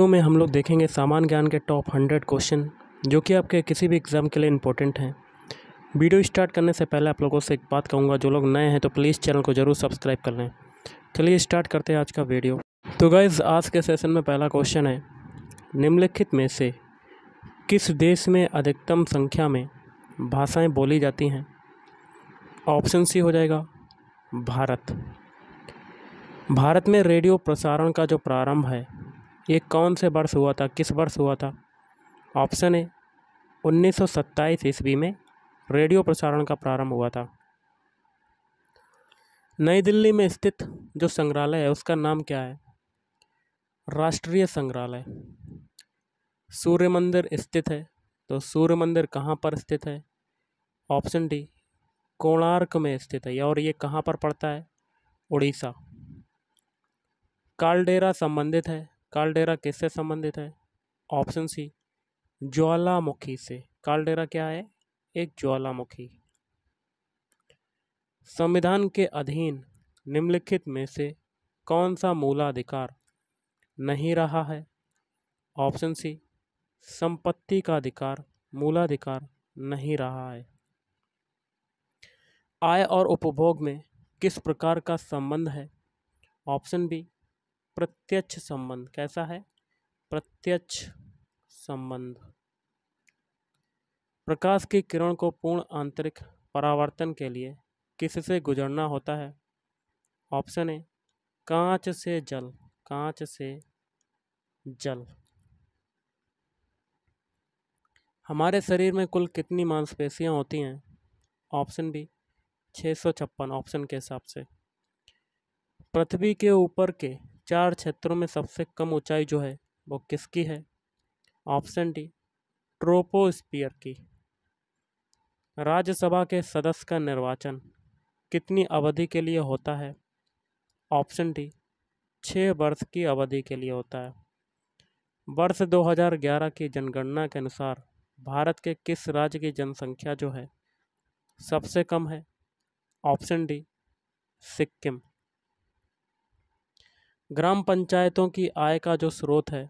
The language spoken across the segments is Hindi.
वीडियो तो में हम लोग देखेंगे सामान्य ज्ञान के टॉप हंड्रेड क्वेश्चन जो कि आपके किसी भी एग्ज़ाम के लिए इंपॉर्टेंट हैं वीडियो स्टार्ट करने से पहले आप लोगों से एक बात कहूँगा जो लोग नए हैं तो प्लीज़ चैनल को ज़रूर सब्सक्राइब कर लें चलिए स्टार्ट करते हैं आज का वीडियो तो गाइज़ आज के सेशन में पहला क्वेश्चन है निम्नलिखित में से किस देश में अधिकतम संख्या में भाषाएँ बोली जाती हैं ऑप्शन सी हो जाएगा भारत भारत में रेडियो प्रसारण का जो प्रारंभ है ये कौन से वर्ष हुआ था किस वर्ष हुआ था ऑप्शन ए उन्नीस सौ सत्ताईस ईस्वी में रेडियो प्रसारण का प्रारंभ हुआ था नई दिल्ली में स्थित जो संग्रहालय है उसका नाम क्या है राष्ट्रीय संग्रहालय सूर्य मंदिर स्थित है तो सूर्य मंदिर कहाँ पर स्थित है ऑप्शन डी कोणार्क में स्थित है और ये कहाँ पर पड़ता है उड़ीसा कालडेरा संबंधित है कालडेरा किससे संबंधित है ऑप्शन सी ज्वालामुखी से कालडेरा क्या है एक ज्वालामुखी संविधान के अधीन निम्नलिखित में से कौन सा मूलाधिकार नहीं रहा है ऑप्शन सी संपत्ति का अधिकार मूलाधिकार नहीं रहा है आय और उपभोग में किस प्रकार का संबंध है ऑप्शन बी प्रत्यक्ष संबंध कैसा है प्रत्यक्ष संबंध प्रकाश की किरण को पूर्ण आंतरिक परावर्तन के लिए किससे गुजरना होता है ऑप्शन ए कांच से जल कांच से जल हमारे शरीर में कुल कितनी मांसपेशियां होती हैं ऑप्शन बी छः सौ छप्पन ऑप्शन के हिसाब से पृथ्वी के ऊपर के चार क्षेत्रों में सबसे कम ऊंचाई जो है वो किसकी है ऑप्शन डी ट्रोपोस्पियर की राज्यसभा के सदस्य का निर्वाचन कितनी अवधि के लिए होता है ऑप्शन डी छः वर्ष की अवधि के लिए होता है वर्ष 2011 की जनगणना के अनुसार भारत के किस राज्य की जनसंख्या जो है सबसे कम है ऑप्शन डी सिक्किम ग्राम पंचायतों की आय का जो स्रोत है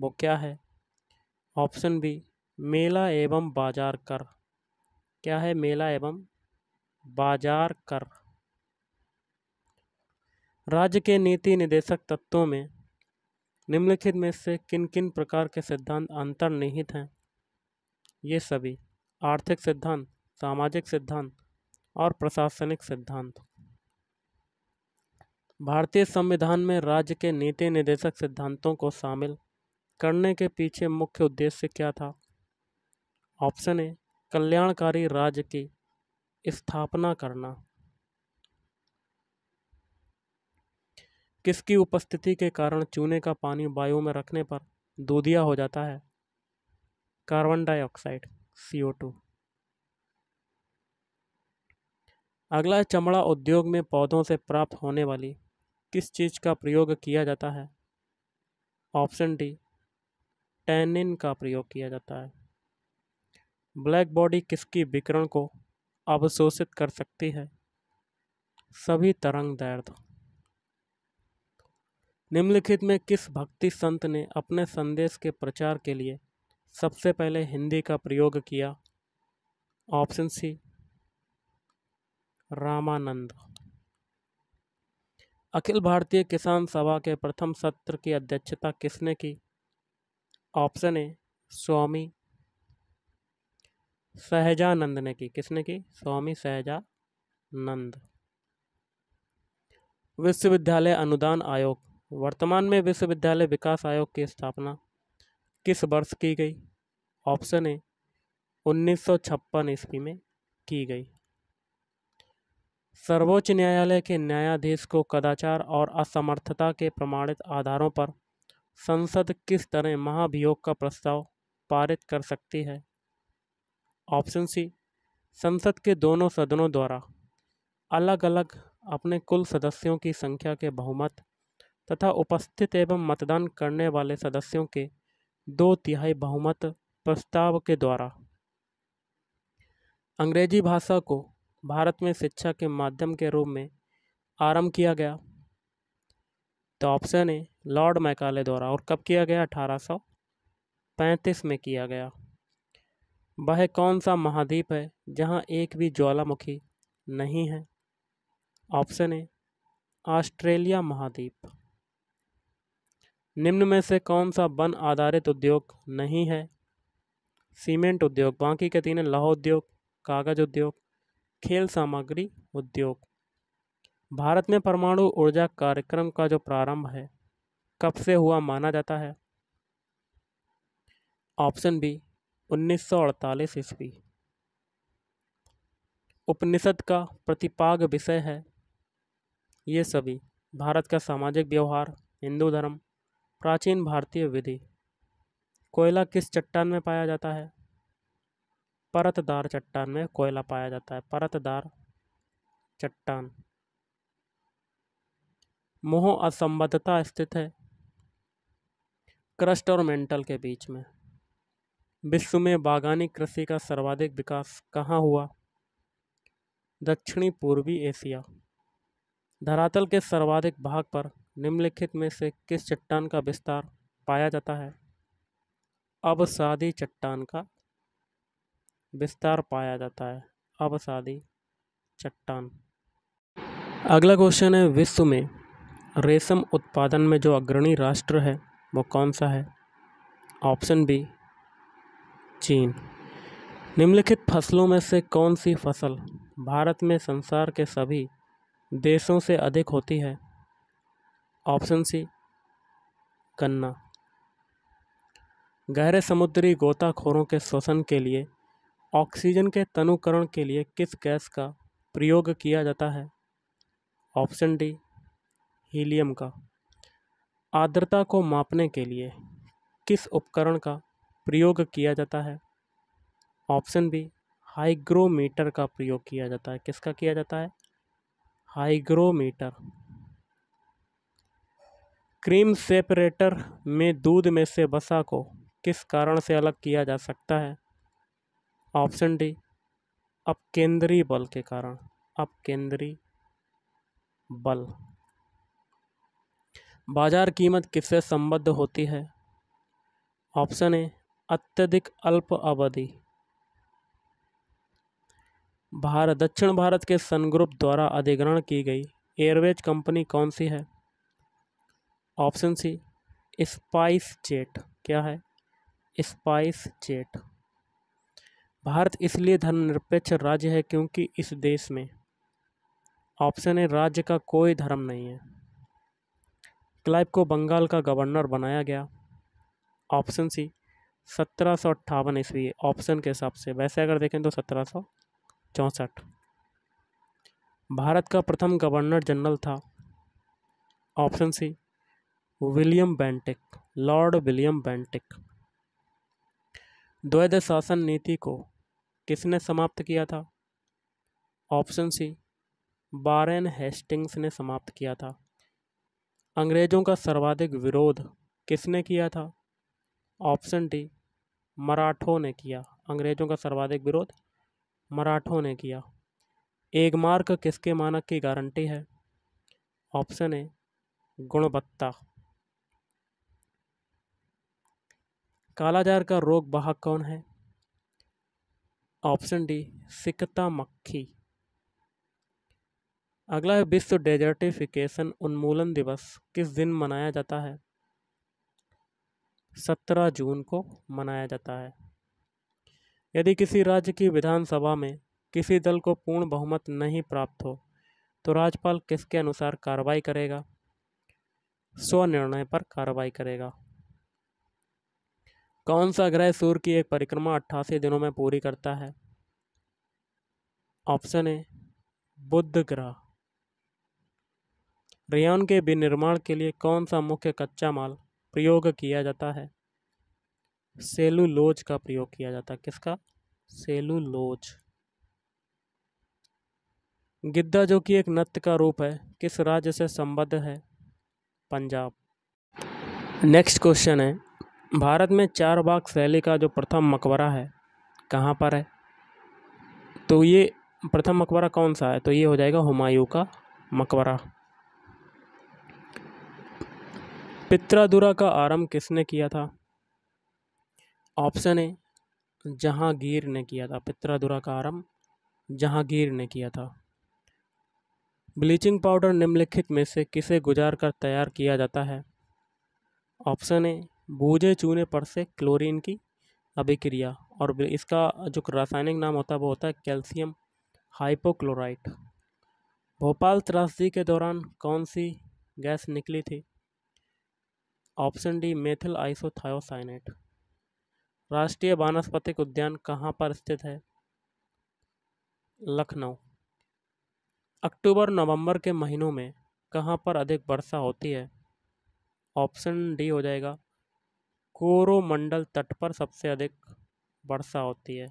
वो क्या है ऑप्शन बी मेला एवं बाजार कर क्या है मेला एवं बाजार कर राज्य के नीति निदेशक तत्वों में निम्नलिखित में से किन किन प्रकार के सिद्धांत अंतर्निहित हैं ये सभी आर्थिक सिद्धांत सामाजिक सिद्धांत और प्रशासनिक सिद्धांत भारतीय संविधान में राज्य के नीति निदेशक सिद्धांतों को शामिल करने के पीछे मुख्य उद्देश्य क्या था ऑप्शन ए कल्याणकारी राज्य की स्थापना करना किसकी उपस्थिति के कारण चूने का पानी वायु में रखने पर दूधिया हो जाता है कार्बन डाइऑक्साइड CO2 अगला चमड़ा उद्योग में पौधों से प्राप्त होने वाली किस चीज़ का प्रयोग किया जाता है ऑप्शन डी टैनिन का प्रयोग किया जाता है ब्लैक बॉडी किसकी विकिरण को अवशोषित कर सकती है सभी तरंग दैर्ध निम्नलिखित में किस भक्ति संत ने अपने संदेश के प्रचार के लिए सबसे पहले हिंदी का प्रयोग किया ऑप्शन सी रामानंद अखिल भारतीय किसान सभा के प्रथम सत्र की अध्यक्षता किसने की ऑप्शन ए स्वामी सहजानंद ने की किसने की स्वामी सहजानंद विश्वविद्यालय अनुदान आयोग वर्तमान में विश्वविद्यालय विकास आयोग की स्थापना किस वर्ष की गई ऑप्शन ए उन्नीस सौ छप्पन ईस्वी में की गई सर्वोच्च न्यायालय के न्यायाधीश को कदाचार और असमर्थता के प्रमाणित आधारों पर संसद किस तरह महाभियोग का प्रस्ताव पारित कर सकती है ऑप्शन सी संसद के दोनों सदनों द्वारा अलग अलग अपने कुल सदस्यों की संख्या के बहुमत तथा उपस्थित एवं मतदान करने वाले सदस्यों के दो तिहाई बहुमत प्रस्ताव के द्वारा अंग्रेजी भाषा को भारत में शिक्षा के माध्यम के रूप में आरंभ किया गया तो ऑप्शन है लॉर्ड मैकाले द्वारा और कब किया गया अठारह पैंतीस में किया गया वह कौन सा महाद्वीप है जहाँ एक भी ज्वालामुखी नहीं है ऑप्शन है ऑस्ट्रेलिया महाद्वीप निम्न में से कौन सा वन आधारित उद्योग नहीं है सीमेंट उद्योग बाकी के तीन लौह उद्योग कागज उद्योग खेल सामग्री उद्योग भारत में परमाणु ऊर्जा कार्यक्रम का जो प्रारंभ है कब से हुआ माना जाता है ऑप्शन बी 1948 ईस्वी उपनिषद का प्रतिपाग विषय है ये सभी भारत का सामाजिक व्यवहार हिंदू धर्म प्राचीन भारतीय विधि कोयला किस चट्टान में पाया जाता है परतदार चट्टान में कोयला पाया जाता है परतदार चट्टान मोह असंबद्धता स्थित है क्रस्ट और मेंटल के बीच में विश्व में बागानी कृषि का सर्वाधिक विकास कहाँ हुआ दक्षिणी पूर्वी एशिया धरातल के सर्वाधिक भाग पर निम्नलिखित में से किस चट्टान का विस्तार पाया जाता है अब सादी चट्टान का विस्तार पाया जाता है अवसादी चट्टान अगला क्वेश्चन है विश्व में रेशम उत्पादन में जो अग्रणी राष्ट्र है वो कौन सा है ऑप्शन बी चीन निम्नलिखित फसलों में से कौन सी फसल भारत में संसार के सभी देशों से अधिक होती है ऑप्शन सी गन्ना गहरे समुद्री गोताखोरों के शोषण के लिए ऑक्सीजन के तनुकरण के लिए किस गैस का प्रयोग किया जाता है ऑप्शन डी हीलियम का आर्द्रता को मापने के लिए किस उपकरण का प्रयोग किया जाता है ऑप्शन बी हाइग्रोमीटर का प्रयोग किया जाता है किसका किया जाता है हाइग्रोमीटर क्रीम सेपरेटर में दूध में से वसा को किस कारण से अलग किया जा सकता है ऑप्शन डी अपकेंद्रीय बल के कारण अपकेंद्रीय बल बाजार कीमत किससे संबद्ध होती है ऑप्शन ए अत्यधिक अल्प अवधि भारत दक्षिण भारत के सन ग्रुप द्वारा अधिग्रहण की गई एयरवेज कंपनी कौन सी है ऑप्शन सी स्पाइस चेट क्या है स्पाइस चेट भारत इसलिए धर्मनिरपेक्ष राज्य है क्योंकि इस देश में ऑप्शन है राज्य का कोई धर्म नहीं है क्लाइव को बंगाल का गवर्नर बनाया गया ऑप्शन सी सत्रह सौ अट्ठावन ईस्वी ऑप्शन के हिसाब से वैसे अगर देखें तो सत्रह सौ चौंसठ भारत का प्रथम गवर्नर जनरल था option C William Bentinck Lord William Bentinck द्वैध शासन नीति को किसने समाप्त किया था ऑप्शन सी बारेन हेस्टिंग्स ने समाप्त किया था अंग्रेज़ों का सर्वाधिक विरोध किसने किया था ऑप्शन डी मराठों ने किया अंग्रेज़ों का सर्वाधिक विरोध मराठों ने किया एक मार्क किसके मानक की गारंटी है ऑप्शन ए गुणवत्ता कालाजार का रोग बाहक कौन है ऑप्शन डी सिकता मक्खी अगला है विश्व डेजर्टिफिकेशन उन्मूलन दिवस किस दिन मनाया जाता है सत्रह जून को मनाया जाता है यदि किसी राज्य की विधानसभा में किसी दल को पूर्ण बहुमत नहीं प्राप्त हो तो राज्यपाल किसके अनुसार कार्रवाई करेगा स्वनिर्णय पर कार्रवाई करेगा कौन सा ग्रह सूर्य की एक परिक्रमा अट्ठासी दिनों में पूरी करता है ऑप्शन ए बुद्ध ग्रह रियान के विनिर्माण के लिए कौन सा मुख्य कच्चा माल प्रयोग किया जाता है सेलुलोज का प्रयोग किया जाता है किसका सेलुलोज गिद्धा जो कि एक नृत्य का रूप है किस राज्य से संबद्ध है पंजाब नेक्स्ट क्वेश्चन है भारत में चार बाग शैली का जो प्रथम मकबरा है कहाँ पर है तो ये प्रथम मकबरा कौन सा है तो ये हो जाएगा हुमायूं का मकबरा पित्रादुरा का आरंभ किसने किया था ऑप्शन ए जहांगीर ने किया था पित्रादुरा का आरंभ जहांगीर ने किया था ब्लीचिंग पाउडर निम्नलिखित में से किसे गुजार कर तैयार किया जाता है ऑप्शन ए बूझे चूने पर से क्लोरीन की अभिक्रिया और इसका जो रासायनिक नाम होता है वो होता है कैल्शियम हाइपोक्लोराइट भोपाल त्रासदी के दौरान कौन सी गैस निकली थी ऑप्शन डी मेथिल आइसोथायोसाइनेट राष्ट्रीय वानस्पतिक उद्यान कहाँ पर स्थित है लखनऊ अक्टूबर नवंबर के महीनों में कहाँ पर अधिक वर्षा होती है ऑप्शन डी हो जाएगा कोरोमंडल तट पर सबसे अधिक वर्षा होती है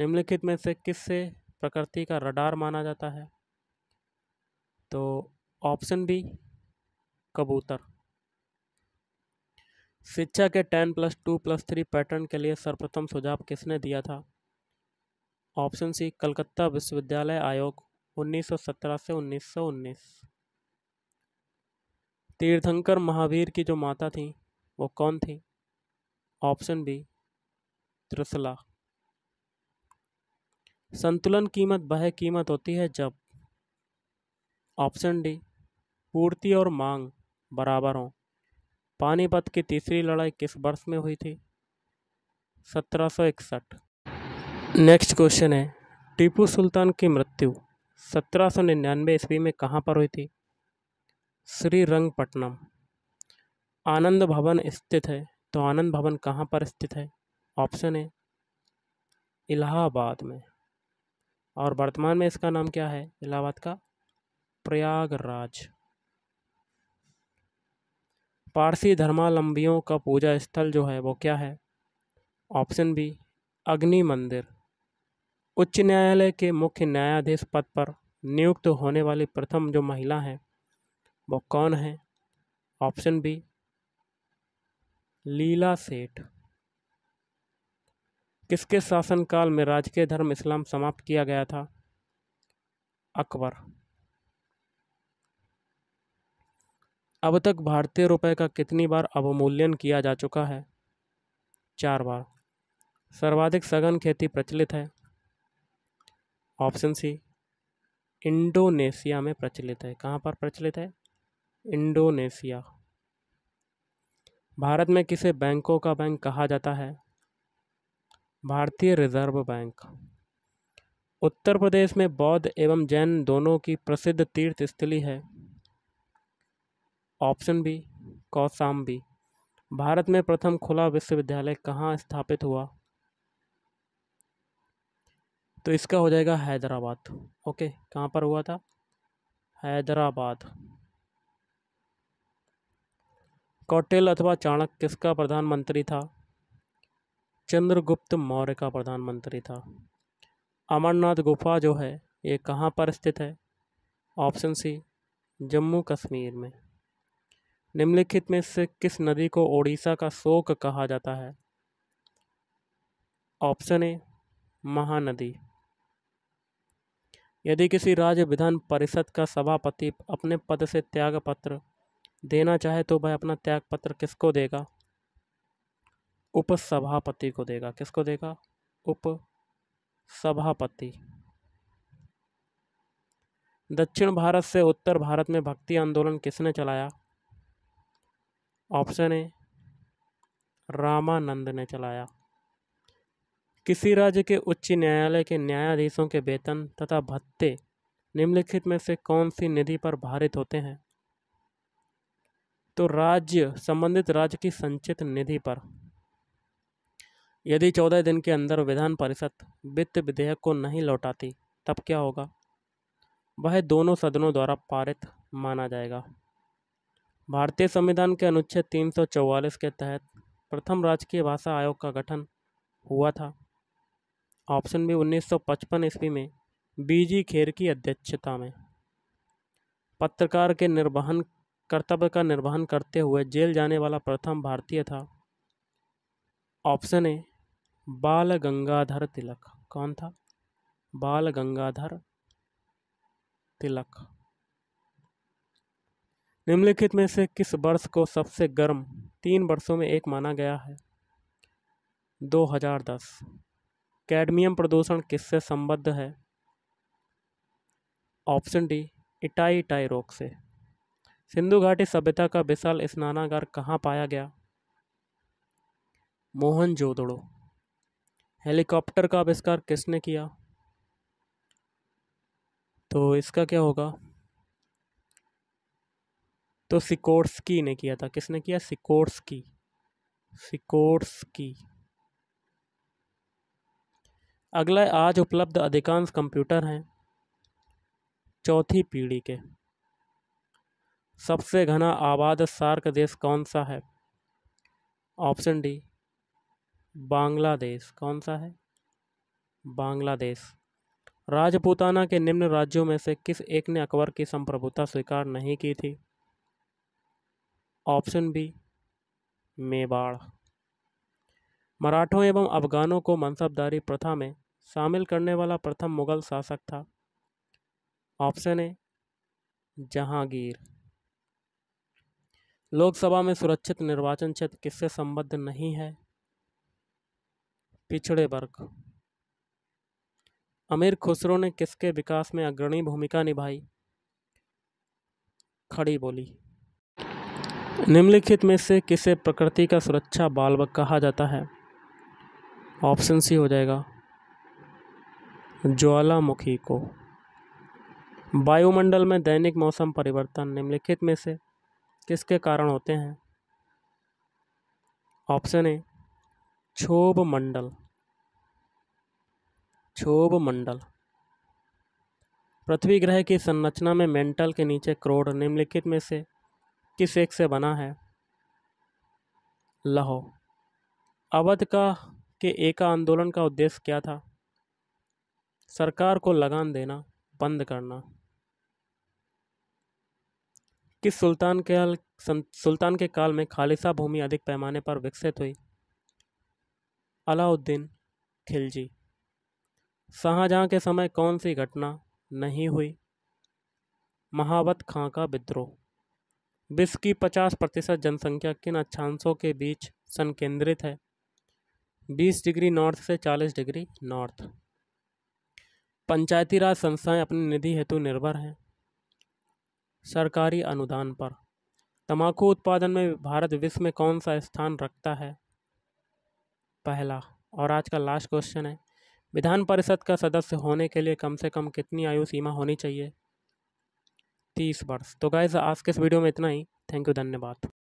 निम्नलिखित में से किससे प्रकृति का रडार माना जाता है तो ऑप्शन बी कबूतर शिक्षा के ten plus two plus three pattern के लिए सर्वप्रथम सुझाव किसने दिया था ऑप्शन सी कलकत्ता विश्वविद्यालय आयोग 1917 से 1919 तीर्थंकर महावीर की जो माता थी वो कौन थी ऑप्शन बी त्रिसला संतुलन कीमत वह कीमत होती है जब ऑप्शन डी पूर्ति और मांग बराबर हों पानीपत की तीसरी लड़ाई किस वर्ष में हुई थी सत्रह नेक्स्ट क्वेश्चन है टीपू सुल्तान की मृत्यु सत्रह निन्यानवे ईस्वी में कहाँ पर हुई थी श्री आनंद भवन स्थित है तो आनंद भवन कहाँ पर स्थित है ऑप्शन है इलाहाबाद में और वर्तमान में इसका नाम क्या है इलाहाबाद का प्रयागराज पारसी धर्मालंबियों का पूजा स्थल जो है वो क्या है ऑप्शन बी अग्नि मंदिर उच्च न्यायालय के मुख्य न्यायाधीश पद पर नियुक्त होने वाली प्रथम जो महिला हैं वो कौन है ऑप्शन बी लीला सेठ किसके शासनकाल में राजकीय धर्म इस्लाम समाप्त किया गया था अकबर अब तक भारतीय रुपए का कितनी बार अवमूल्यन किया जा चुका है चार बार सर्वाधिक सघन खेती प्रचलित है ऑप्शन सी इंडोनेशिया में प्रचलित है कहाँ पर प्रचलित है इंडोनेशिया भारत में किसे बैंकों का बैंक कहा जाता है भारतीय रिजर्व बैंक उत्तर प्रदेश में बौद्ध एवं जैन दोनों की प्रसिद्ध तीर्थ स्थली है ऑप्शन बी कौसाम्बी भारत में प्रथम खुला विश्वविद्यालय कहाँ स्थापित हुआ तो इसका हो जाएगा हैदराबाद ओके कहाँ पर हुआ था हैदराबाद कौटिल अथवा चाणक्य किसका प्रधानमंत्री था चंद्रगुप्त मौर्य का प्रधानमंत्री था अमरनाथ गुफा जो है ये कहाँ पर स्थित है ऑप्शन सी जम्मू कश्मीर में निम्नलिखित में से किस नदी को ओडिशा का शोक कहा जाता है ऑप्शन ए महानदी यदि किसी राज्य विधान परिषद का सभापति अपने पद से त्याग पत्र देना चाहे तो वह अपना त्याग पत्र किसको देगा उपसभापति को देगा किसको देगा उप सभापति दक्षिण भारत से उत्तर भारत में भक्ति आंदोलन किसने चलाया ऑप्शन ए रामानंद ने चलाया किसी राज्य के उच्च न्यायालय के न्यायाधीशों के वेतन तथा भत्ते निम्नलिखित में से कौन सी निधि पर भारित होते हैं तो राज्य संबंधित राज्य की संचित निधि पर यदि चौदह दिन के अंदर विधान परिषद वित्त विधेयक को नहीं लौटाती तब क्या होगा वह दोनों सदनों द्वारा पारित माना जाएगा भारतीय संविधान के अनुच्छेद 344 के तहत प्रथम राजकीय भाषा आयोग का गठन हुआ था ऑप्शन बी 1955 ईस्वी में बीजी खेर की अध्यक्षता में पत्रकार के निर्वहन कर्तव्य का निर्वहन करते हुए जेल जाने वाला प्रथम भारतीय था ऑप्शन ए बाल गंगाधर तिलक कौन था बाल गंगाधर तिलक निम्नलिखित में से किस वर्ष को सबसे गर्म तीन वर्षों में एक माना गया है 2010 कैडमियम प्रदूषण किससे संबद्ध है ऑप्शन डी इटाई इटाई रोग से सिंधु घाटी सभ्यता का विशाल स्नानागार कहाँ पाया गया मोहन जोदड़ो हेलीकॉप्टर का आविष्कार किसने किया तो इसका क्या होगा तो सिकोर्सकी ने किया था किसने किया सिकोर्सकी की अगला आज उपलब्ध अधिकांश कंप्यूटर हैं चौथी पीढ़ी के सबसे घना आबाद सार्क देश कौन सा है ऑप्शन डी बांग्लादेश कौन सा है बांग्लादेश राजपूताना के निम्न राज्यों में से किस एक ने अकबर की संप्रभुता स्वीकार नहीं की थी ऑप्शन बी मेवाड़ मराठों एवं अफगानों को मनसबदारी प्रथा में शामिल करने वाला प्रथम मुगल शासक था ऑप्शन ए जहांगीर लोकसभा में सुरक्षित निर्वाचन क्षेत्र किससे संबद्ध नहीं है पिछड़े वर्ग अमीर खुसरो ने किसके विकास में अग्रणी भूमिका निभाई खड़ी बोली निम्नलिखित में से किसे प्रकृति का सुरक्षा बालबक कहा जाता है ऑप्शन सी हो जाएगा ज्वालामुखी को वायुमंडल में दैनिक मौसम परिवर्तन निम्नलिखित में से किसके कारण होते हैं ऑप्शन ए क्षोभ मंडल क्षोभ मंडल पृथ्वी ग्रह की संरचना में मेंटल के नीचे क्रोड निम्नलिखित में से किस एक से बना है लहो अवध का के एक आंदोलन का उद्देश्य क्या था सरकार को लगान देना बंद करना किस सुल्तान के सुल्तान के काल में खालिसा भूमि अधिक पैमाने पर विकसित हुई अलाउद्दीन खिलजी शाहजहाँ के समय कौन सी घटना नहीं हुई महावत खां का विद्रोह विश्व की पचास प्रतिशत जनसंख्या किन अच्छांशों के बीच संकेंद्रित है बीस डिग्री नॉर्थ से चालीस डिग्री नॉर्थ पंचायती राज संस्थाएं अपनी निधि हेतु निर्भर हैं सरकारी अनुदान पर तंबाकू उत्पादन में भारत विश्व में कौन सा स्थान रखता है पहला और आज का लास्ट क्वेश्चन है विधान परिषद का सदस्य होने के लिए कम से कम कितनी आयु सीमा होनी चाहिए तीस वर्ष तो गाइज आज के इस वीडियो में इतना ही थैंक यू धन्यवाद